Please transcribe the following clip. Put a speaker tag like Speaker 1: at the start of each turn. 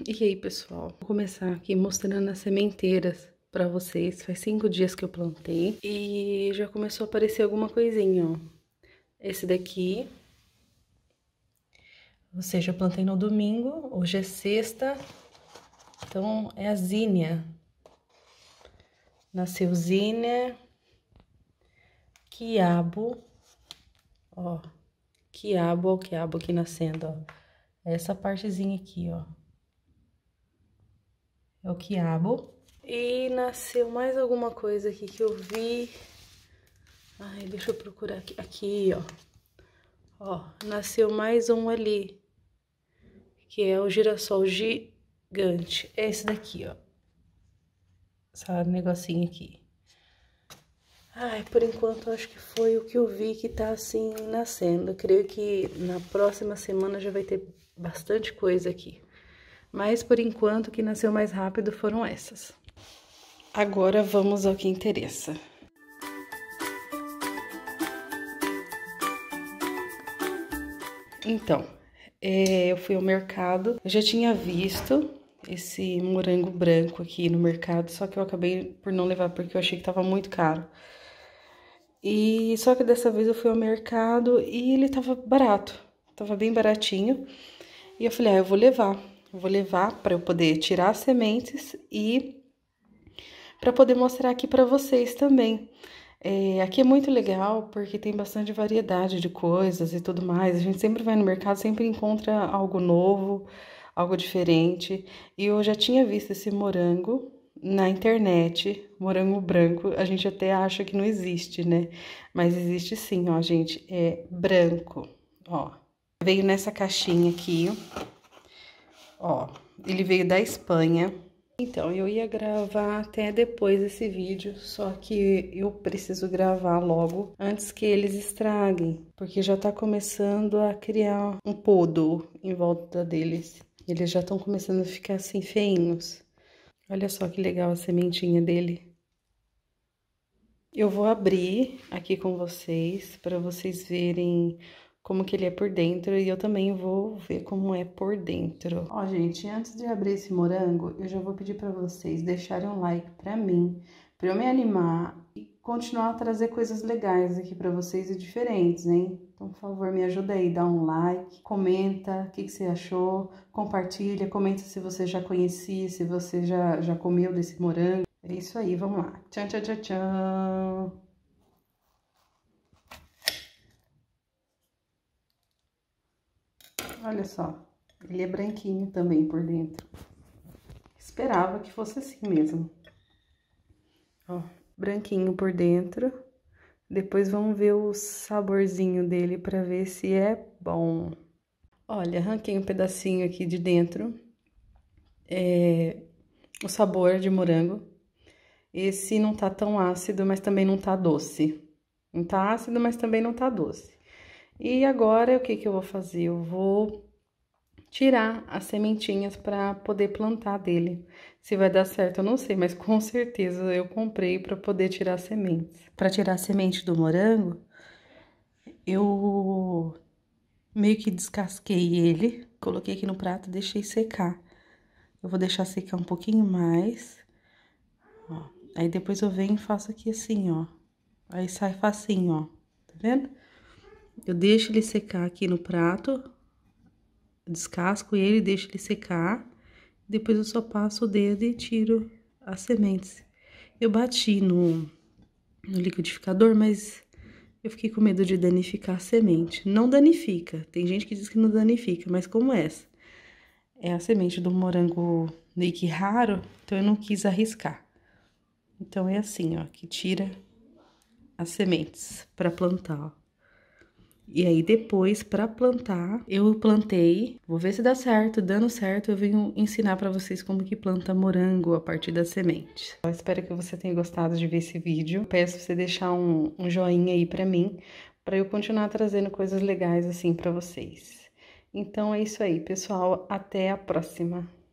Speaker 1: E aí, pessoal? Vou começar aqui mostrando as sementeiras para vocês. Faz cinco dias que eu plantei e já começou a aparecer alguma coisinha, ó. Esse daqui, ou seja, eu plantei no domingo, hoje é sexta, então é a zínia. Nasceu zínia, quiabo, ó, quiabo, ó, quiabo aqui nascendo, ó. Essa partezinha aqui, ó. É o quiabo. E nasceu mais alguma coisa aqui que eu vi. Ai, deixa eu procurar aqui. Aqui, ó. Ó, nasceu mais um ali. Que é o girassol gigante. É esse daqui, ó. Esse negocinho aqui. Ai, por enquanto acho que foi o que eu vi que tá assim nascendo. Eu creio que na próxima semana já vai ter bastante coisa aqui. Mas por enquanto, o que nasceu mais rápido foram essas. Agora vamos ao que interessa. Então, é, eu fui ao mercado. Eu já tinha visto esse morango branco aqui no mercado, só que eu acabei por não levar porque eu achei que estava muito caro. E só que dessa vez eu fui ao mercado e ele estava barato, Tava bem baratinho. E eu falei, ah, eu vou levar. Vou levar para eu poder tirar as sementes e para poder mostrar aqui para vocês também. É, aqui é muito legal porque tem bastante variedade de coisas e tudo mais. A gente sempre vai no mercado, sempre encontra algo novo, algo diferente. E eu já tinha visto esse morango na internet, morango branco. A gente até acha que não existe, né? Mas existe sim, ó, gente. É branco, ó. Veio nessa caixinha aqui, Ó, ele veio da Espanha. Então, eu ia gravar até depois esse vídeo, só que eu preciso gravar logo antes que eles estraguem, porque já tá começando a criar um podo em volta deles. Eles já estão começando a ficar assim feinhos. Olha só que legal a sementinha dele. Eu vou abrir aqui com vocês para vocês verem como que ele é por dentro e eu também vou ver como é por dentro. Ó, gente, antes de abrir esse morango, eu já vou pedir para vocês deixarem um like para mim, para eu me animar e continuar a trazer coisas legais aqui para vocês e diferentes, hein? Então, por favor, me ajuda aí, dá um like, comenta o que, que, você achou, compartilha, comenta se você já conhecia, se você já, já comeu desse morango. É isso aí, vamos lá. Tchau, tchau, tchau, tchau. Olha só, ele é branquinho também por dentro. Esperava que fosse assim mesmo. Ó, branquinho por dentro. Depois vamos ver o saborzinho dele para ver se é bom. Olha, arranquei um pedacinho aqui de dentro. É, o sabor de morango. Esse não tá tão ácido, mas também não tá doce. Não tá ácido, mas também não tá doce. E agora o que, que eu vou fazer? Eu vou tirar as sementinhas para poder plantar dele. Se vai dar certo, eu não sei, mas com certeza eu comprei para poder tirar sementes. Para tirar a semente do morango, eu meio que descasquei ele, coloquei aqui no prato, deixei secar. Eu vou deixar secar um pouquinho mais. Ó, aí depois eu venho e faço aqui assim, ó. Aí sai facinho, ó. Tá vendo? Eu deixo ele secar aqui no prato, descasco ele, deixo ele secar. Depois eu só passo o dedo e tiro as sementes. Eu bati no, no liquidificador, mas eu fiquei com medo de danificar a semente. Não danifica, tem gente que diz que não danifica, mas como é essa? É a semente do morango meio que raro, então eu não quis arriscar. Então é assim, ó, que tira as sementes para plantar, ó. E aí depois para plantar, eu plantei. Vou ver se dá certo, dando certo, eu venho ensinar para vocês como que planta morango a partir da semente. Eu espero que você tenha gostado de ver esse vídeo. Peço você deixar um, um joinha aí para mim, para eu continuar trazendo coisas legais assim para vocês. Então é isso aí, pessoal, até a próxima.